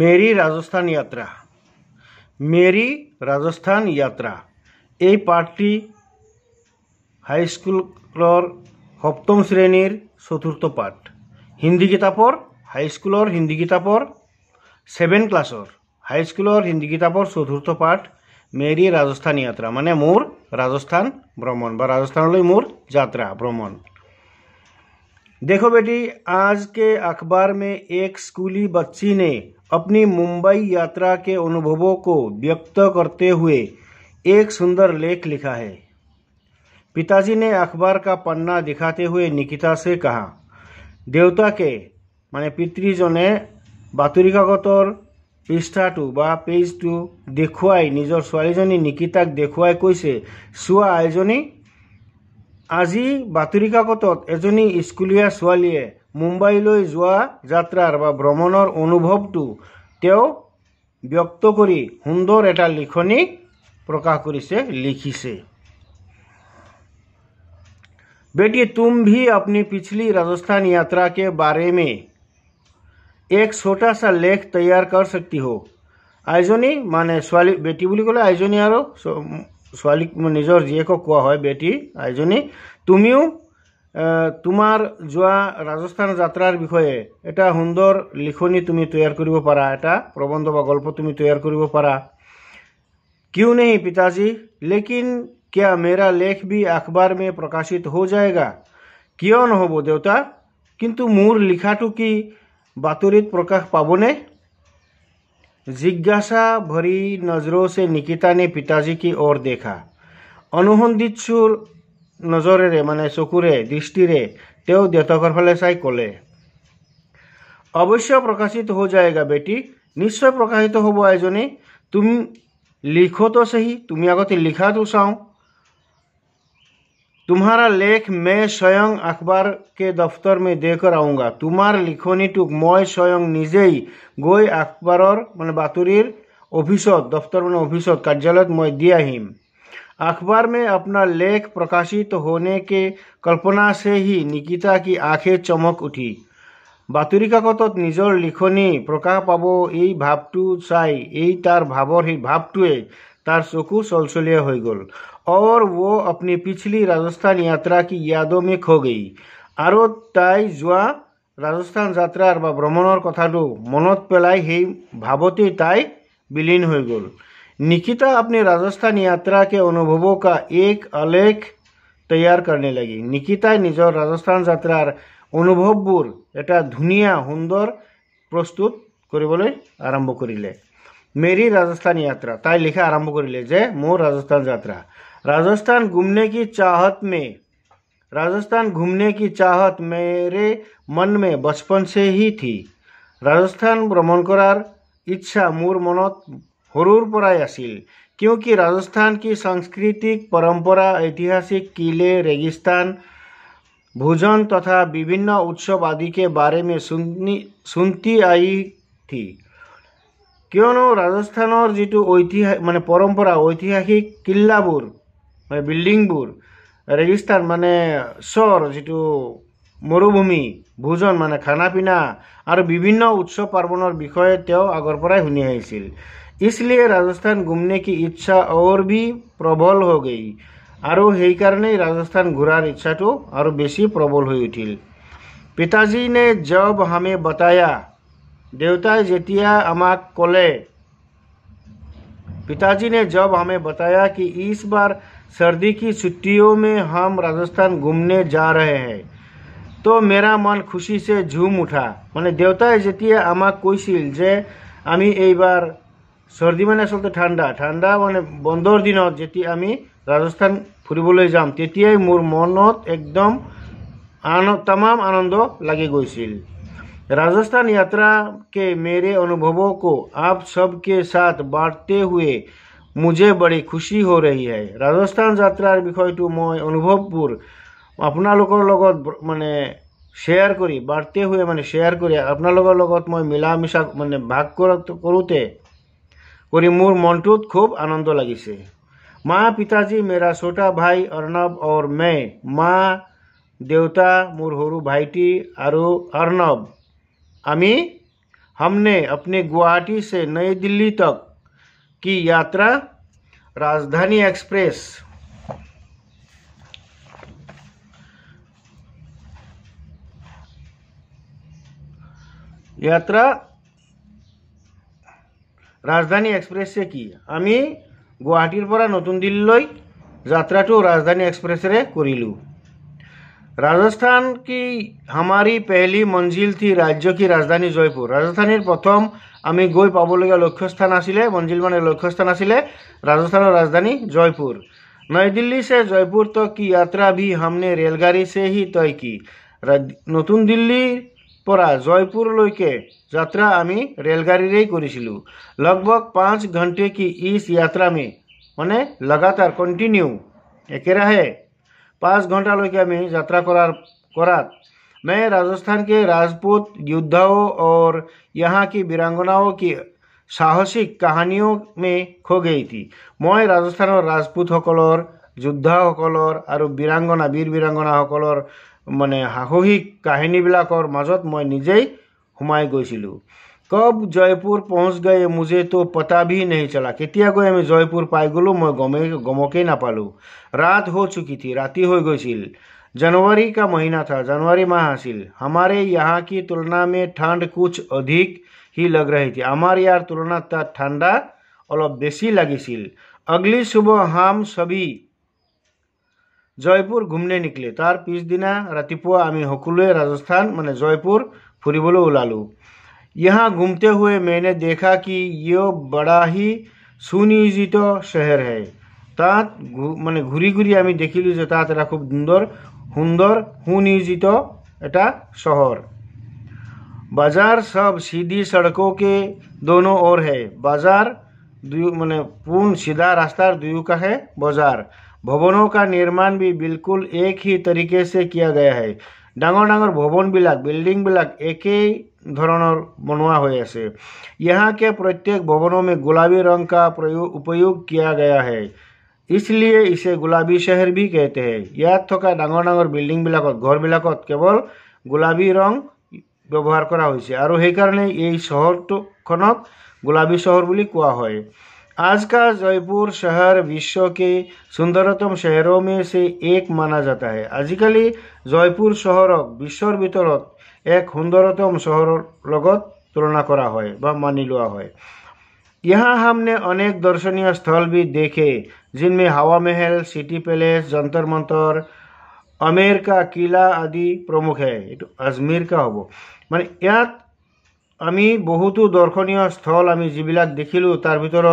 Mary Rajasthan যাত্রা Mary Rajasthan যাত্রা এই পাঠটি হাই সপ্তম শ্রেণীর চতুর্থ পাঠ হিন্দি কিতাপৰ হাই স্কুলৰ হিন্দি কিতাপৰ ছেভেন ক্লাছৰ হাই স্কুলৰ হিন্দি কিতাপৰ চতুৰ্থ পাঠ মেৰি ৰাজস্থান যাত্ৰা মানে মোৰ ৰাজস্থান ভ্ৰমণ বা ৰাজস্থানলৈ মোৰ যাত্ৰা ভ্ৰমণ देखो बेटी आज के अखबार में एक स्कूली बच्ची ने अपनी मुंबई यात्रा के अनुभवों को व्यक्त करते हुए एक सुंदर लेख लिखा है पिताजी ने अखबार का पन्ना दिखाते हुए निकिता से कहा देवता के ने মানে পিতৃজনে पृष्ठा टू बा पेज टू देखुआई निजर ছোৱালীজনী নিকিতাক देखुआई कैसे চোৱা आयोजनी আজি বাতৰি কাকতত এজনী স্কুলীয়া ছোৱালীয়ে মুম্বাইলৈ যোৱা যাত্ৰাৰ বা ভ্ৰমণৰ অনুভৱটো তেওঁ ব্যক্ত কৰি সুন্দৰ এটা লিখনি প্ৰকাশ কৰিছে লিখিছে বেটি তুম ভি আপুনি পিছলি ৰাজস্থান যাত্ৰাকে বাৰে মে এক ছটা চা লেখ তৈয়াৰ কৰ চি হ আইজনী মানে ছোৱালী বেটী বুলি ক'লে আইজনী আৰু ছোৱালীক নিজৰ জীয়েকক কোৱা হয় বেটী আইজনী তুমিও তোমাৰ যোৱা ৰাজস্থান যাত্ৰাৰ বিষয়ে এটা সুন্দৰ লিখনি তুমি তৈয়াৰ কৰিব পাৰা এটা প্ৰবন্ধ বা গল্প তুমি তৈয়াৰ কৰিব পাৰা কিয় নেহি পিতাজী লেকিন কিয় মেৰা লেখ বি আখবাৰ মে প্ৰকাশিত হৈ যায়গা কিয় নহ'ব দেউতা কিন্তু মোৰ লিখাটো কি বাতৰিত প্ৰকাশ পাবনে जिज्ञासा भरी नज़रों से निकिता ने কি की দেখা देखा অনুসন্ধিৎসুৰ নজৰেৰে মানে চকুৰে দৃষ্টিৰে তেওঁ দেউতাকৰ ফালে চাই ক'লে অৱশ্যে প্ৰকাশিত হৈ যায়গা বেটি নিশ্চয় প্ৰকাশিত হ'ব এজনী তুমি লিখোতো চেহি তুমি আগতে লিখাটো চাওঁ তোমাৰ লেখ মে স্বয়ং আখবাৰ কে দফতৰ মে দে কৰা তোমাৰ লিখনিটোক মই স্বয়ং নিজেই গৈ আখবাৰৰ মানে বাতৰিৰ অফিচত দফতৰ মানে অফিচত কাৰ্যালয়ত মই দি আহিম আখবাৰ মে আপোনাৰ লেখ প্ৰকাশিত হোনে কে কল্পনা চেহি নিকিতা কি আখে চমক উঠি বাতৰি কাকতত নিজৰ লিখনি প্ৰকাশ পাব এই ভাৱটো চাই এই তাৰ ভাৱৰ সেই ভাৱটোৱে তাৰ চকু চলচলীয়া হৈ গ'ল और वो अपनी पिछली राजस्थान यात्रा की यादों में खो गई और ताई राजस्थान यात्रार বা ভ্ৰমণৰ কথাটো মনত পেলাই হেই ভাবতে তাই বিলীন হৈ গ'ল নিকিতা আপনি ৰাজস্থান যাত্ৰাকে অনুভৱৰ কা এক আলেখ তৈয়াৰ কৰিবলৈ লাগি নিকিতাই নিজৰ ৰাজস্থান যাত্ৰাৰ অনুভৱবোৰ এটা ধুনীয়া সুন্দৰ প্ৰস্তুত কৰিবলৈ আৰম্ভ কৰিলে মেৰী ৰাজস্থান যাত্ৰা তাই লিখা আৰম্ভ কৰিলে যে মোৰ ৰাজস্থান যাত্ৰা राजस्थान घूमने की चाहत में राजस्थान घूमने की चाहत मेरे मन में बचपन से ही थी राजस्थान भ्रमण करार इच्छा मोर मनत সৰুৰ পৰাই আছিল কিয়কি ৰাজস্থান কি সাংস্কৃতিক পৰম্পৰা ঐতিহাসিক কিলে ৰেগিস্তান भोजन तथा विभिन्न उत्सव आदि के बारे में सुननी सुनती आई थी কিয়নো ৰাজস্থানৰ যিটো ঐতিহাসিক মানে পৰম্পৰা ঐতিহাসিক কিল্লাবোৰ মানে বিল্ডিংবোৰ ৰেগিস্তান মানে চৰ যিটো মৰুভূমি ভোজন মানে খানা পিনা আৰু বিভিন্ন উৎসৱ পাৰ্বণৰ বিষয়ে তেওঁ আগৰ পৰাই শুনি আহিছিল ইছলিয়ে ৰাজস্থান ঘূমনে কি ইচ্ছা অৰ বি প্ৰবল হৈ গৈ আৰু সেইকাৰণেই ৰাজস্থান ঘূৰাৰ ইচ্ছাটো আৰু বেছি প্ৰবল হৈ উঠিল পিতাজীনে জব হামে বতায়া দেউতাই যেতিয়া আমাক ক'লে পিতাজীনে জব হামে বতায়া কি ইছবাৰ सर्दी की छुट्टियों में हम राजस्थान घूमने जा रहे हैं તો મેરા મન ખુશી સે ઝૂમ ઉઠા মানে দেউতাই যেতিয়া আমাক কৈছিল যে আমি এইবাৰ সৰ্দি মানে আচলতে ঠাণ্ডা ঠাণ্ডা মানে বন্ধৰ দিনত যেতিয়া আমি ৰাজস্থান ফুৰিবলৈ যাম তেতিয়াই মোৰ মনত একদম আনন্দ তামাম আনন্দ লাগি গৈছিল ৰাজস্থান যাত্ৰা কে মেৰে অনুভৱক আপ সবকে সাথ বাঁটতে হুৱে মুঝে খুচি হৈ ৰহি ৰই ৰাজস্থান যাত্ৰাৰ বিষয়টো মই অনুভৱবোৰ আপোনালোকৰ লগত মানে শ্বেয়াৰ কৰি বাৰ্তে হৈ মানে শ্বেয়াৰ কৰি আপোনালোকৰ লগত মই মিলা মিছা মানে ভাগ কৰোঁতে কৰি মোৰ মনটোত খুব আনন্দ লাগিছে মা পিতাজী মেৰা ছোটা ভাই অৰ্ণৱ অৰ মে মা দেউতা মোৰ সৰু ভাইটি আৰু অৰ্ণৱ আমি হামনে আপুনি গুৱাহাটী চে নৈ দিল্লী তক की यात्रा राजधानी एक्सप्रेस यात्रा রাজধানী এক্সপ্রেসে কি আমি গুৱাহাটীৰ পৰা নতুন দিল্লীলৈ যাত্ৰাটো ৰাজধানী এক্সপ্ৰেছেৰে কৰিলোঁ ৰাজস্থান কি আমাৰি পেহলি মঞ্জিল থি ৰাজ্য কি ৰাজধানী জয়পুৰ ৰাজস্থানীৰ প্ৰথম আমি গৈ পাবলগীয়া লক্ষ্যস্থান আছিলে মঞ্জিল মানে লক্ষ্যস্থান আছিলে ৰাজস্থানৰ ৰাজধানী জয়পুৰ নই দিল্লী চে জয়পুৰ তো কি যাত্ৰা ভি হামনে ৰেলগাড়ী চে হি তই কি নতুন দিল্লীৰ পৰা জয়পুৰলৈকে যাত্ৰা আমি ৰেলগাড়ীৰেই কৰিছিলোঁ লগভগ পাঁচ ঘণ্টে কি ইচ যাত্ৰা আমি মানে লগাতাৰ কণ্টিনিউ একেৰাহে পাঁচ ঘণ্টালৈকে আমি যাত্ৰা কৰাৰ কৰাত मैं राजस्थान के राजपूत योद्धाओं और यहाँ की वीरांगनाओं की साहसिक कहानियों में खो गई थी मैं राजस्थान राजपूत सकर যোদ্ধা সকলৰ আৰু বীৰাংগনা বীৰ বীৰাংগনা সকলৰ মানে সাহসিক কাহিনীবিলাকৰ মাজত মই নিজেই সোমাই গৈছিলোঁ কব জয়পুৰ পহঁচ গৈ মোজেতো পতা ভি নে চলা কেতিয়া গৈ আমি জয়পুৰ পাই গ'লোঁ মই গমে গমকেই নাপালোঁ ৰাত হ' চুকি ৰাতি হৈ গৈছিল जनवरी का महीना था जनवरी माह हासिल हमारे यहाँ की तुलना में ठंड कुछ अधिक ही लग रही थी हमारे यार तुलना था ठंडा अलग बेसी लगी अगली सुबह हम सभी জয়পুৰ ঘুমনে নিকলে তাৰ পিছদিনা ৰাতিপুৱা আমি সকলোৱে ৰাজস্থান মানে জয়পুৰ ফুৰিবলৈ ওলালোঁ यहाँ घूमते हुए मैंने देखा कि यो बड़ा ही सुनियोजित शहर है তাত মানে ঘুরি घूरी আমি দেখিলোঁ যে তাত এটা খুব সুন্দৰ সুন্দৰ সুনিয়োজিত बाजार सब सीधी सड़कों के दोनों ओर है बाजार मैंने पूर्ण सीधा रास्ता दुयू का है बाजार भवनों का निर्माण भी बिल्कुल एक ही तरीके से किया गया है डांगर डांगर भवन बिलक बिल्डिंग बिलक एक ही ধৰণৰ बनवा হৈ আছে यहाँ के प्रत्येक भवनों में गुलाबी रंग का प्रयोग उपयोग किया गया है ইছলিয়ে ইছে গোলাপী চেহেৰ বি কেতে ইয়াত থকা ডাঙৰ ডাঙৰ বিল্ডিংবিলাকত ঘৰবিলাকত কেৱল গোলাপী ৰং ব্যৱহাৰ কৰা হৈছে আৰু সেইকাৰণে এই চহৰটোখনক গোলাপী চহৰ বুলি কোৱা হয় আজকাল জয়পুৰ চহৰ বিশ্বকে সুন্দৰতম চেহেৰ মে চে এক মানা যাতা হে আজিকালি জয়পুৰ চহৰক বিশ্বৰ ভিতৰত এক সুন্দৰতম চহৰৰ লগত তুলনা কৰা হয় বা মানি লোৱা হয় यहाँ हमने अनेक दर्शनीय स्थल भी देखे जिनमें हवा महल सिटी पैलेस जंतर मंतर अमेर का किला आदि प्रमुख है ये अजमेर का हम मैं इतना बहुत दर्शनीय स्थल आम जीवन देखिल तार भर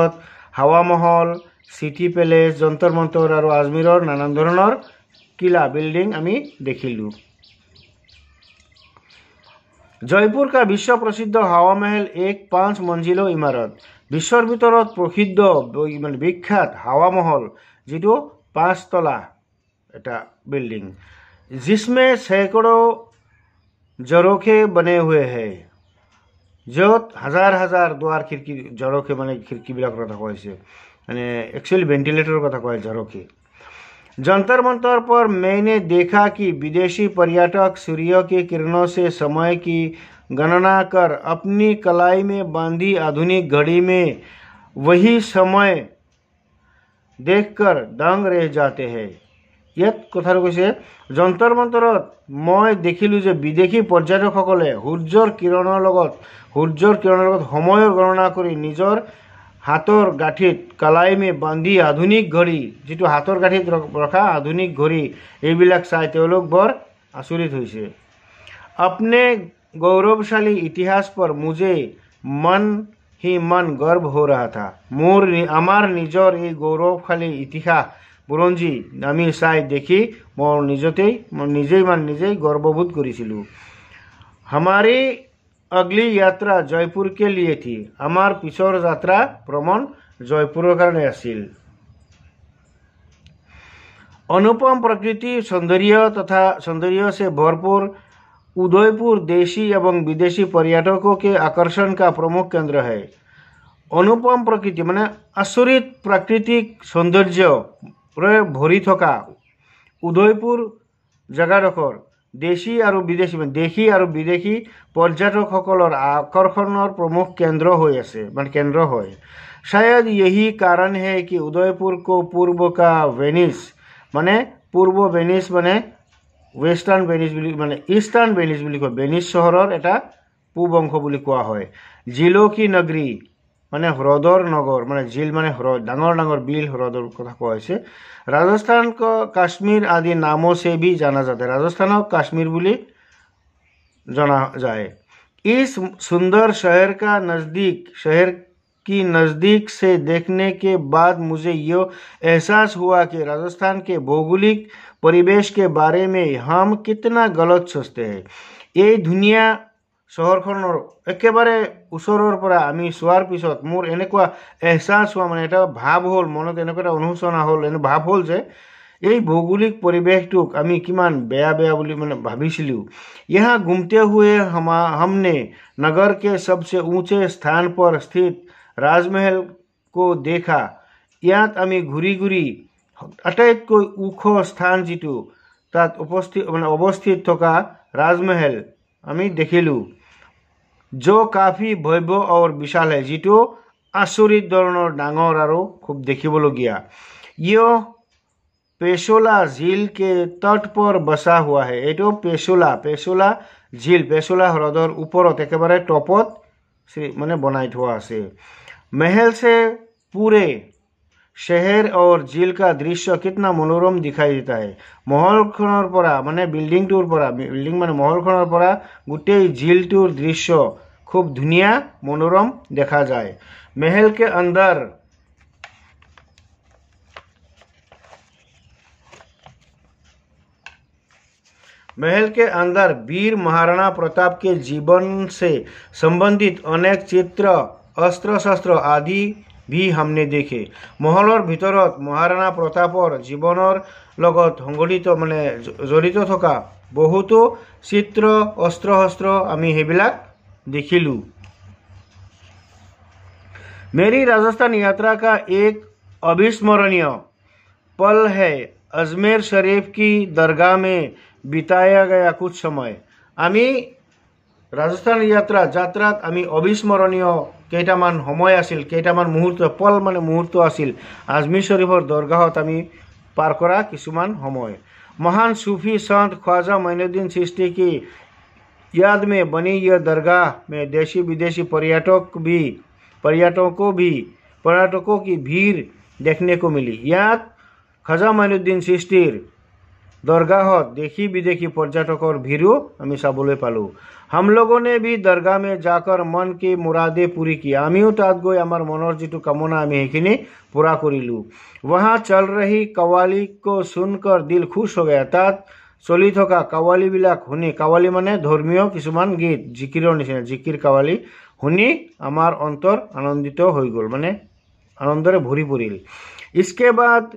हवा महल सिटी पैलेस जंतर मंतर और अजमेर नानाधरण किला बिल्डिंग आम देखिल जयपुर का विश्व प्रसिद्ध हवा महल एक पाँच मंजिलो इमारत বিশ্বৰ ভিতৰত প্ৰসিদ্ধ মানে বিখ্যাত হাৱা মহল যিটো পাঁচতলা এটা বিল্ডিং জিচমে চেকৰ জৰখে বনে হুৱে হে য'ত হাজাৰ হাজাৰ দুৱাৰ খিৰিকী জৰখে মানে খিৰিকীবিলাকৰ কথা কোৱা হৈছে মানে একচুৱেলি ভেণ্টিলেটৰৰ কথা কোৱা কয় জৰখে জন্তৰ মন্তৰ পৰ মেইনে দেখা কি বিদেশী পৰ্যটক সূৰ্যকে কি কিৰণ চে সময় কি गणना कर अपनी कलाई में बांधी आधुनिक घड़ी में वही समय देखकर दंग रह जाते हैं ये कथार कैसे जंतर मंत्र मैं देखिलु जो विदेशी पर्यटक सूर्यर किरण सूर्यर किरण समय गणना कर निजर हाथर गाठित कलाई में बांधी आधुनिक घड़ी जी हाथर गाठित रखा आधुनिक घड़ी ये चाहिए बड़ आचरीत अपने गौरवशाली इतिहास पर मुझे मन ही मन गर्व हो रहा था मोर अमार निजर ये गौरवशाली इतिहास বুৰঞ্জী আমি চাই দেখি মোৰ নিজতেই মই নিজেই মানে নিজেই গৰ্ববোধ কৰিছিলোঁ আমাৰ অগ্লি যাত্ৰা জয়পুৰকে লিয়ে থি আমাৰ পিছৰ যাত্ৰা ভ্ৰমণ জয়পুৰৰ কাৰণে আছিল অনুপম প্ৰকৃতি সৌন্দৰ্য তথা সৌন্দৰ্য আছে ভৰপূৰ उदयपुर देशी एवं विदेशी पर्यटकों के आकर्षण का प्रमुख केंद्र है अनुपम प्रकृति मान असुरित प्राकृतिक सौंदर्य भरी थका उदयपुर जगाडखर देशी और विदेशी देशी और विदेशी पर्यटक आकर्षण प्रमुख केंद्र हो मान केंद्र है शायद यही कारण है कि उदयपुर को पूर्व का वेनिस माने पूर्व वेनिस माने ৱেষ্টাৰ্ণ ভেনিচ বুলি মানে ইষ্টাৰ্ণ ভেনিচ বুলি কয় ভেনিচ চহৰৰ এটা পূব অংশ বুলি কোৱা হয় জিলকি নগৰী মানে হ্ৰদৰ নগৰ মানে জিল মানে হ্ৰদ ডাঙৰ ডাঙৰ বিল হ্ৰদৰ কথা কোৱা হৈছে ৰাজস্থান কাশ্মীৰ আদি নামচে বি জনা যাতে ৰাজস্থানক কাশ্মীৰ বুলি জনা যায় ইছ সুন্দৰ চহৰ কা নজদিক চহৰ की नज़दीक से देखने के बाद मुझे यो एहसास हुआ कि राजस्थान के भौगोलिक परिवेश के बारे में हम कितना गलत सोचते हैं এই ধুনীয়া চহৰখনৰ একেবাৰে ওচৰৰ পৰা আমি চোৱাৰ পিছত মোৰ এনেকুৱা এহচাচ হোৱা মানে এটা ভাৱ হ'ল মনত এনেকুৱা এটা অনুশোচনা হ'ল এনে ভাৱ হ'ল যে এই ভৌগোলিক পৰিৱেশটোক আমি কিমান বেয়া বেয়া বুলি মানে ভাবিছিলোঁ ইয়া ঘুমতে হুৱে হমা হমনে নগৰ কে সবচে ऊंचे स्थान पर स्थित ৰাজমহলক দেখা ইয়াত আমি ঘূৰি ঘূৰি আটাইতকৈ ওখ স্থান যিটো তাত উপস্থিত মানে অৱস্থিত থকা ৰাজমহল আমি দেখিলোঁ য কাফি ভব্য আৰু বিশাল হে যিটো আচৰিত ধৰণৰ ডাঙৰ আৰু খুব দেখিবলগীয়া ইয় পেচলা ঝিলকে তটপৰ বচা হোৱা হে এইটো পেচলা পেচলা ঝিল পেচলা হ্ৰদৰ ওপৰত একেবাৰে টপত মানে বনাই থোৱা আছে महल से पूरे शहर और झील का दृश्य कितना मनोरम दिखाई देता है महल खनर मानने बिल्डिंग पड़ा बिल्डिंग मान महल पड़ा गोटे झील टूर दृश्य खूब धुनिया मनोरम देखा जाए महल के अंदर महल के अंदर वीर महाराणा प्रताप के जीवन से संबंधित अनेक चित्र অস্ত্ৰ শস্ত্ৰ আদি ভি সামনে দেখে মহলৰ ভিতৰত মহাৰাণা প্ৰতাপৰ জীৱনৰ লগত সংঘটিত মানে জড়িত থকা বহুতো চিত্ৰ অস্ত্ৰ শস্ত্ৰ আমি সেইবিলাক দেখিলোঁ মেৰী ৰাজস্থান যাত্ৰা কা এক অবিস্মৰণীয় পল হে আজমেৰ শ্বৰীফ কি দৰগাহ মে বিতায়া গয়া কুচ সময় আমি ৰাজস্থান যাত্ৰা যাত্ৰাত আমি অবিস্মৰণীয় কেইটামান সময় আছিল কেইটামান মুহূৰ্ত পল মানে মুহূৰ্ত আছিল আজমি শ্বৰীফৰ দৰগাহত আমি পাৰ কৰা কিছুমান সময় মহান সুফি সন্ত খ্ৱাজা মঈনুদ্দিন চিষ্টিকি याद में बनी यह दरगाह में देशी विदेशी पर्यटक भी पर्यटकों भी पर्यटकों की भीड़ देखने को मिली याद खजा मनुद्दीन सिस्टिर দৰগাহত দেশী বিদেশী পৰ্যটকৰ ভিৰো আমি চাবলৈ পালোঁ হামলগনে বি দৰগাহ মে যাকৰ মন কি মুৰাদে পুৰি কি আমিও তাত গৈ আমাৰ মনৰ যিটো কামনা আমি সেইখিনি পূৰা কৰিলোঁ ওহা চল ৰহি কৱালীক চুন কৰ দিল খুচ হৈ তাত চলি থকা কাৱালিবিলাক শুনি কাৱালী মানে ধৰ্মীয় কিছুমান গীত জিকিৰৰ নিচিনা জিকিৰ কাৱালি শুনি আমাৰ অন্তৰ আনন্দিত হৈ গ'ল মানে আনন্দৰে ভৰি পৰিল ইচকে বাদ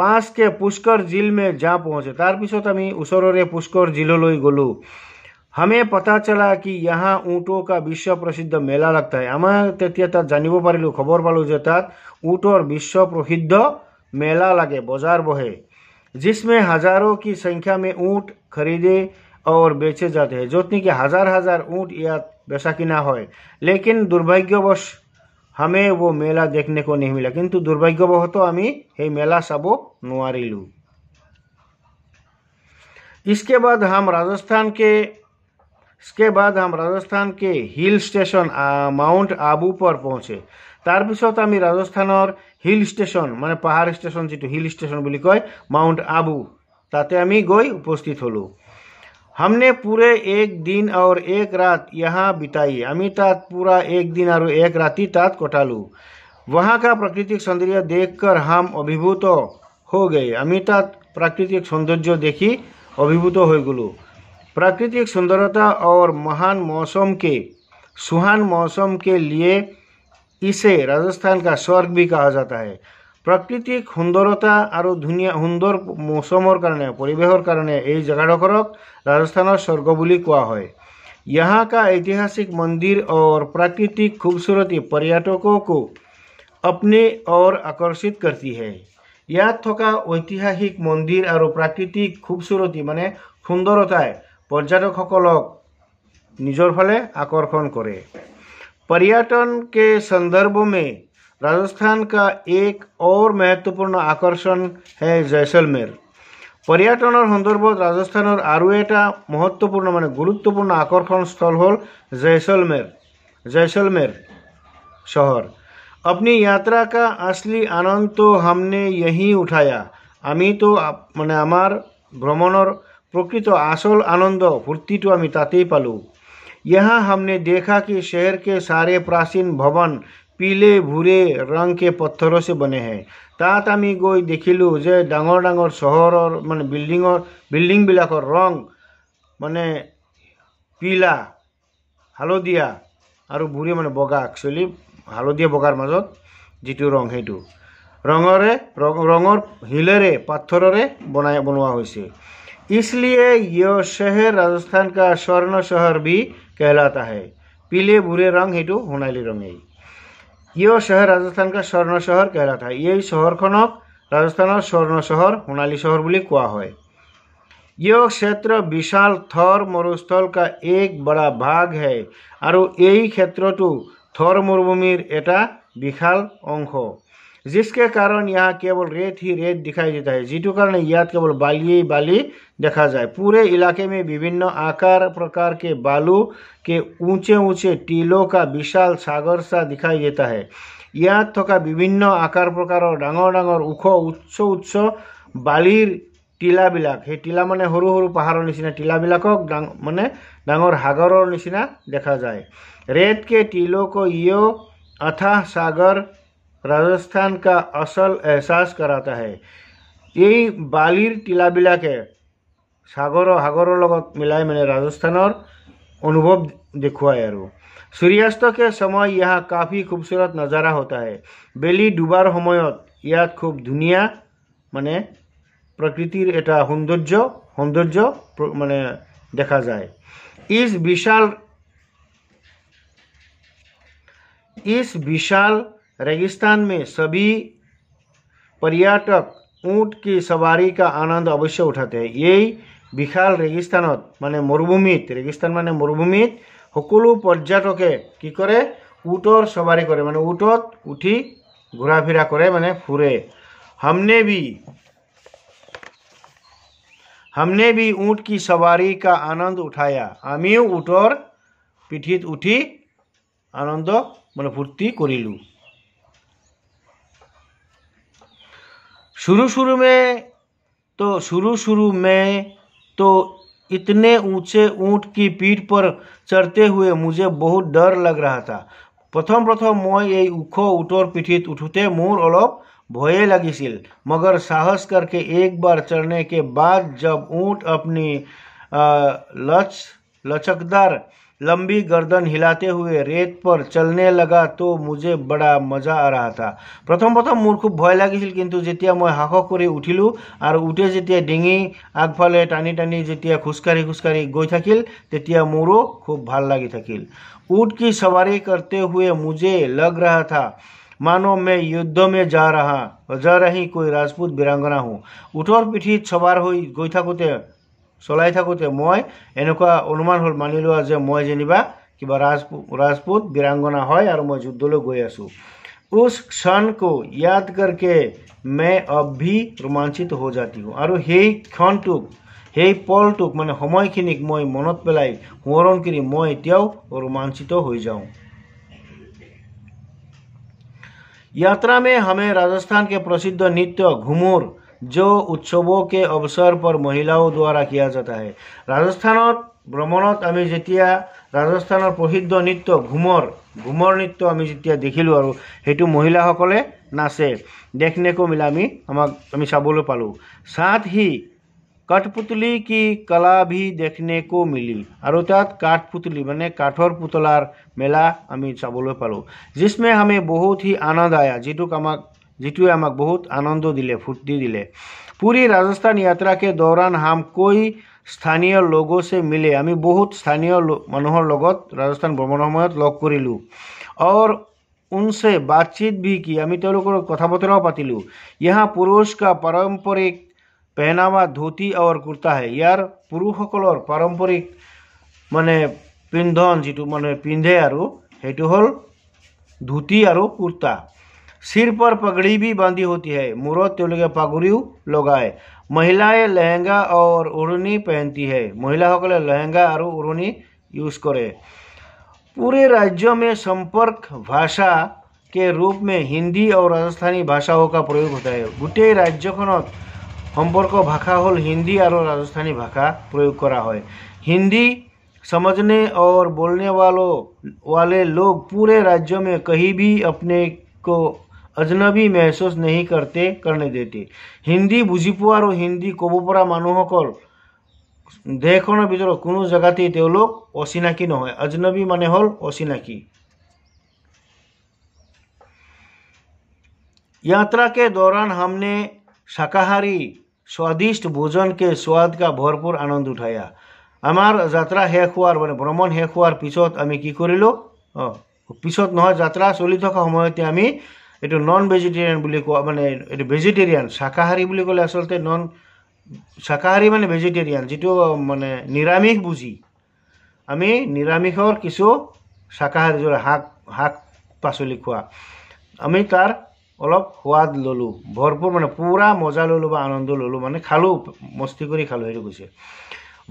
के पुष्कर ઝીલ में जा पहुंचे तार पिछत आम उसरो पुष्कर झीलोलोई गलो हमें पता चला कि यहाँ ऊँटों का विश्व प्रसिद्ध मेला लगता है आम तेता जानव पारिलूँ खबर पाल तक ऊँटर विश्व प्रसिद्ध मेला लगे बजार बहे जिसमें हजारों की संख्या में ऊँट खरीदे और बेचे जाते हैं जोतनी कि हजार हजार ऊँट या बेचा किना हो लेकिन दुर्भाग्यवश আমি মেলা দেখনে নিমিলা কিন্তু দুর্ভাগ্যবশত আমি সেই মেলা চাব নিলো ইসকে বাদ হাম রাজস্থানকে ইসকে বাদ হাম রাজস্থানকে হিল স্টেশন মাউন্ট আবু পর পৌঁছে তারপিছত আমি রাজস্থানের হিল স্টেশন মানে পাহাড় স্টেশন যে হিল স্টেশন বলে কয় মাউন্ট আবু তাতে আমি গই উপস্থিত হলো हमने पूरे एक दिन और एक रात यहाँ बिताई अमी तात पूरा एक दिन और एक राति तात कोटालू वहाँ का प्राकृतिक सौंदर्य देखकर हम अभिभूत हो गए अमी तात प्राकृतिक सौंदर्य देखी अभिभूत हो गलो प्राकृतिक सुंदरता और महान मौसम के सुहान मौसम के लिए इसे राजस्थान का स्वर्ग भी कहा जाता है প্রাকৃতিক সৌন্দর্য আৰু ধুনিয়া সুন্দৰ মوسমৰ কাৰণে পৰিৱেহৰ কাৰণে এই জগাৰক ৰাজস্থানৰ স্বর্গ বুলি কোৱা হয় ইয়াৰ কা ঐতিহাসিক মন্দিৰ আৰু প্ৰাকৃতিক খবসুৰতি पर्यটককক অপনে আৰু আকৰ্ষিত কৰতি হয় ইয়াৰ থকা ঐতিহাসিক মন্দিৰ আৰু প্ৰাকৃতিক খবসুৰতি মানে সুন্দৰতাই पर्यটকসকলক নিজৰ ফালে আকৰ্ষণ কৰে পৰ্যটন কে সন্দৰ্ভ মে राजस्थान का एक और महत्वपूर्ण आकर्षण है जैसलमेर पर्यटन और राजस्थान और एटा महत्वपूर्ण मान गुरुत्वपूर्ण आकर्षण स्थल हल जैसलमेर जैसलमेर शहर अपनी यात्रा का असली आनंद तो हमने यहीं उठाया আমি তো तो भ्रमण আমাৰ प्रकृत तो आसल आनंद फूर्ति আমি তাতেই पालू यहाँ हमने देखा कि शहर के सारे प्राचीन भवन পিলে ভূৰে ৰংকে পথৰছে বনেহে তাত আমি গৈ দেখিলোঁ যে ডাঙৰ ডাঙৰ চহৰৰ মানে বিল্ডিঙৰ বিল্ডিংবিলাকৰ ৰং মানে পিলা হালধীয়া আৰু ভূৰে মানে বগা একচুৱেলি হালধীয়া বগাৰ মাজত যিটো ৰং সেইটো ৰঙৰে ৰং ৰঙৰ শিলেৰে পাথৰৰে বনাই বনোৱা হৈছে ইছলিয়ে ইয় চেহেৰ ৰাজস্থান কা স্বৰ্ণ চহৰ বি কেহলাত আহে পিলে ভূৰে ৰং সেইটো সোণালী ৰঙেই কিয় চহৰ ৰাজস্থানকে স্বৰ্ণ চহৰ কেৰা ঠাই এই চহৰখনক ৰাজস্থানৰ স্বৰ্ণ চহৰ সোণালী চহৰ বুলি কোৱা হয় ইয় ক্ষেত্ৰ বিশাল থৰ মৰুস্থল কা এক বৰা ভাগ হে আৰু এই ক্ষেত্ৰটো থৰ মৰুভূমিৰ এটা বিশাল অংশ যিকে কাৰণ ইয়াত কেৱল ৰেত হি ৰেত দেখাই দিয়া হয় যিটো কাৰণে ইয়াত কেৱল বালিয়েই বালি দেখা যায় পুৰে ইলাকে মে বিভিন্ন আকাৰ প্ৰকাৰ কে বালু কে উচে উচে টিলো কা বিশাল সাগৰ চা দেখাই দিয়া হয় ইয়াত থকা বিভিন্ন আকাৰ প্ৰকাৰৰ ডাঙৰ ডাঙৰ ওখ উচ্চ উচ্চ বালিৰ টিলাবিলাক সেই টিলা মানে সৰু সৰু পাহাৰৰ নিচিনা টিলাবিলাকক ডাং মানে ডাঙৰ সাগৰৰ নিচিনা দেখা যায় ৰেতকে টিলক ইঅ আথা সাগৰ राजस्थान का असल एहसास कराता है यही बालिर टीलाबिला के सगर सगर मिला मैंने राजस्थान और अनुभव देखुआ है सूर्यास्त के समय यहाँ काफ़ी खूबसूरत नज़ारा होता है बेली डुबार समय इत खूब धुनिया मानने प्रकृतिर एट सौंदर्य सौंदर्य मानने देखा जाए इस विशाल इस विशाल रेगिस्तान में सभी पर्यटक ऊँट की सवारी का आनंद अवश्य उठाते हैं ये विशाल रेगिस्तान मानने मरुभूमित रेगिस्तान मानने मरुभूमित सको पर्यटक कि ऊँटर सवारी कर मानने ऊँट उठी घूरा फिरा कर मानने फुरे हमने भी हमने भी ऊँट की सवारी का आनंद उठाया आम ऊँटर पिठित उठी आनंद मैं फूर्ति करूँ शुरू शुरू में तो शुरू शुरू में तो इतने ऊंचे ऊंट की पीठ पर चढ़ते हुए मुझे बहुत डर लग रहा था प्रथम प्रथम मैं ये ऊखो ऊटोर पीठित उठते मोर अलग भय लगी मगर साहस करके एक बार चढ़ने के बाद जब ऊँट अपनी लच लचकदार लंबी गर्दन हिलाते हुए रेत पर चलने लगा तो मुझे बड़ा मजा आ रहा था प्रथम प्रथम मोर खूब भय लगे कि मैं हाख कर उठिल उठे जैसे डिंगी आगफाले टानी टानी जैसे खोज काढ़ी खोजकाढ़ी खोजकाढ़ी गई थकिल मोरों खूब भल लगे थकिल ऊट की सवारी करते हुए मुझे लग रहा था मानो मैं युद्ध में जा रहा जा रही कोई राजपूत बीरांगना हूँ उठोर पीठी सवार गई थकोते চলাই থাকোঁতে মই এনেকুৱা অনুমান হ'ল মানি লোৱা যে মই যেনিবা কিবা ৰাজপুত ৰাজপুত বীৰাংগনা হয় আৰু মই যুদ্ধলৈ গৈ আছো উচ ক্ষণকো য়াদ কৰকে মে অভি ৰোমাঞ্চিত হৈ যাতি হওঁ আৰু সেই ক্ষণটোক সেই পলটোক মানে সময়খিনিক মই মনত পেলাই সোঁৱৰণ কৰি মই এতিয়াও ৰোমাঞ্চিত হৈ যাওঁ যাত্ৰা মে হামে ৰাজস্থানকে প্ৰসিদ্ধ নৃত্য ঘুমুৰ जो उत्सवों के अवसर पर महिलाओं द्वारा किया जाता है राजस्थान भ्रमण जितिया राजस्थान प्रसिद्ध नृत्य घूमर घूमर नृत्य आम देखिल महिला नाचे देखने को मिला आम चाहिए पाल सात ही কাঠপুতলি কি কলা ভি দেখনে কো মিলি আৰু তাত কাঠপুতলি মানে কাঠৰ পুতলাৰ মেলা আমি চাবলৈ পালোঁ যিচমে আমি বহুত হি আনন্দ আয়া যিটোক আমাক যিটোৱে আমাক বহুত আনন্দ দিলে ফূৰ্তি দিলে পুৰী ৰাজস্থান যাত্ৰাকে দৌৰাণ হামকৈ স্থানীয় লগোচে মিলে আমি বহুত স্থানীয় মানুহৰ লগত ৰাজস্থান ভ্ৰমণৰ সময়ত লগ কৰিলোঁ অৰ উনচে বাতচিত বি কি আমি তেওঁলোকৰ কথা বতৰাও পাতিলোঁ ইয়াৰ পুৰুষকা পাৰম্পৰিক পেহনামা ধুতি আৰু কুৰ্তা হে ইয়াৰ পুৰুষসকলৰ পাৰম্পৰিক মানে পিন্ধন যিটো মানে পিন্ধে আৰু সেইটো হ'ল ধুতি আৰু কুৰ্তা सिर पर पगड़ी भी बांधी होती है मुरो त्योलिगे पगड़ी लगाए महिलाएं लहंगा और उड़नी पहनती है महिला सकल लहंगा और उड़नी यूज करे पूरे राज्य में संपर्क भाषा के रूप में हिंदी और राजस्थानी भाषाओं का प्रयोग होता है गोटे राज्य सम्पर्क भाषा हल हिंदी और राजस्थानी भाषा प्रयोग करा है हिंदी समझने और बोलने वालों वाले लोग पूरे राज्य में कहीं भी अपने को অজনবী মেহচুচ নেহি কৰ্তে কৰণে দেতি হিন্দী বুজি পোৱা আৰু হিন্দী ক'ব পৰা মানুহসকল দেশখনৰ ভিতৰত কোনো জেগাতেই তেওঁলোক অচিনাকি নহয় অজনবী মানে হ'ল অচিনাকি য়াত্ৰাকে দৌৰান হামনে শাকাহাৰী স্বাদিষ্ট ভোজনকে স্বাদ কা ভৰপূৰ আনন্দ উঠায়া আমাৰ যাত্ৰা শেষ হোৱাৰ মানে ভ্ৰমণ শেষ হোৱাৰ পিছত আমি কি কৰিলোঁ অঁ পিছত নহয় যাত্ৰা চলি থকা সময়তে আমি এইটো নন ভেজিটেৰিয়ান বুলি কোৱা মানে এইটো ভেজিটেৰিয়ান শাকাহাৰী বুলি ক'লে আচলতে নন শাকাহাৰী মানে ভেজিটেৰিয়ান যিটো মানে নিৰামিষ বুজি আমি নিৰামিষৰ কিছু শাকাহাৰী যোৱা শাক শাক পাচলি খোৱা আমি তাৰ অলপ সোৱাদ ল'লোঁ ভৰপূৰ মানে পূৰা মজা ল'লোঁ বা আনন্দ ল'লোঁ মানে খালোঁ মস্তি কৰি খালোঁ সেইটো কৈছে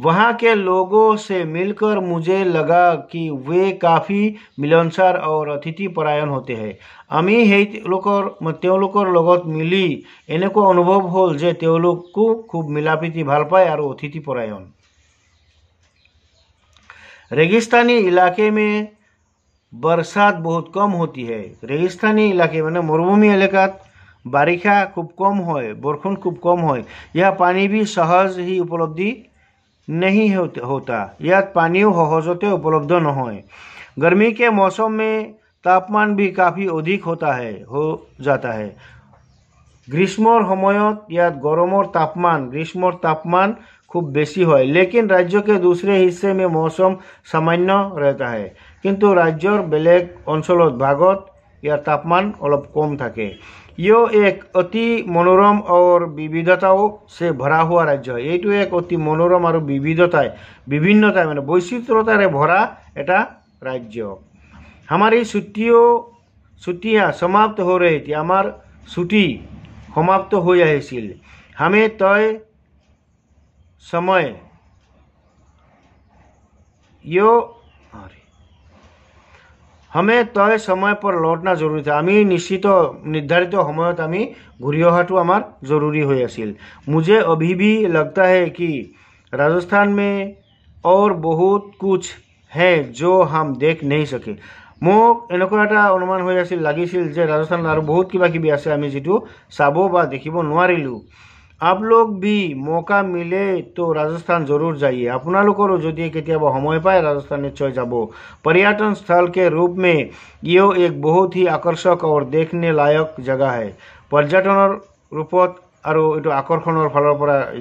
वहाँ के लोगों से मिलकर मुझे लगा कि वे काफ़ी मिलनसार और अतिथिपरायण होते हैं আমি সেই তেওঁলোকৰ লগত মিলি এনেকুৱা অনুভৱ হ'ল যে তেওঁলোকো খুব মিলা প্ৰীতি ভাল পায় আৰু অতিথিপৰায়ণ ৰেগিস্তানী ইলাকে মে বৰষাত বহুত কম হতি হে ৰেগিস্তানী ইলাকে মানে মৰুভূমি এলেকাত বাৰিষা খুব কম হয় বৰষুণ খুব কম হয় ইয়াৰ পানী বি সহজ সি উপলব্ধি नहीं होता यह पानी सहजते उपलब्ध न हो गर्मी के मौसम में तापमान भी काफ़ी अधिक होता है हो जाता है ग्रीष्म समय या गरम तापमान ग्रीष्म तापमान खूब बेसि है लेकिन राज्य के दूसरे हिस्से में मौसम सामान्य रहता है किंतु राज्य बेलेग अंचल भगत यार तापमान अलग कम थके यो एक अति मनोरम और विविधताओं से भरा हुआ राज्य है यू एक अति मनोरम और विविधता विभिन्नता मैंने वैचित्रतार भरा एट राज्य हमारी छुट्टियों छुट्टियाँ समाप्त हो रही थी आमार छुट्टी समाप्त हो आई हमें तय समय यो সময় তই সময় পৰ লট না জৰুৰী থাকে আমি নিশ্চিত নিৰ্ধাৰিত সময়ত আমি ঘূৰি অহাটো আমাৰ জৰুৰী হৈ আছিল মোজে অভি ভি লগতা হে কি ৰাজস্থান মে অৰ বহুত কুচ হে জো হাম দেখ নাই চাকে মোক এনেকুৱা এটা অনুমান হৈ আছিল লাগিছিল যে ৰাজস্থান আৰু বহুত কিবা কিবি আছে আমি যিটো চাব বা দেখিব নোৱাৰিলোঁ आप लोग भी मौका मिले तो राजस्थान ज़रूर जाइए अपना जो के समय पाए राजस्थान निश्चय जब पर्यटन स्थल के रूप में यो एक बहुत ही आकर्षक और देखने लायक जगह है पर्यटन रूप और ये आकर्षण फल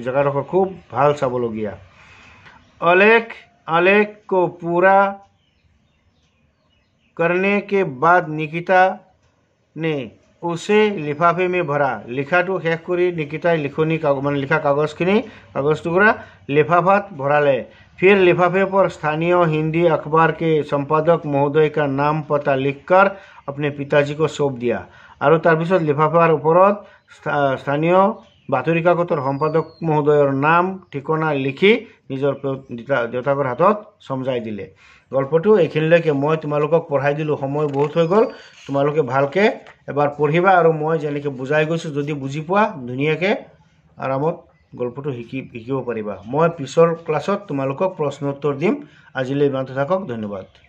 जगह खूब খুব ভাল अलेख अलेख को पूरा करने के बाद निकिता ने কোচে লিফাফে মে ভৰা লিখাটো শেষ কৰি নিকিতাই লিখনি মানে লিখা কাগজখিনি কাগজ টুকুৰা লিফাফাত ভৰালে ফিৰ লিফাফে পৰ স্থানীয় হিন্দী আখবাৰ কে সম্পাদক মহোদয় কা নাম পতা লিখ কৰ আপুনি পিতাজীক চৌপ দিয়া আৰু তাৰপিছত লিফাফাৰ ওপৰত স্থানীয় বাতৰি কাকতৰ সম্পাদক মহোদয়ৰ নাম ঠিকনা লিখি নিজৰ দেউতাকৰ হাতত চমজাই দিলে গল্পটো এইখিনিলৈকে মই তোমালোকক পঢ়াই দিলোঁ সময় বহুত হৈ গ'ল তোমালোকে ভালকৈ এবাৰ পঢ়িবা আৰু মই যেনেকৈ বুজাই গৈছোঁ যদি বুজি পোৱা ধুনীয়াকৈ আৰামত গল্পটো শিকি শিকিব পাৰিবা মই পিছৰ ক্লাছত তোমালোকক প্ৰশ্ন উত্তৰ দিম আজিলৈ ইমানতে থাকক ধন্যবাদ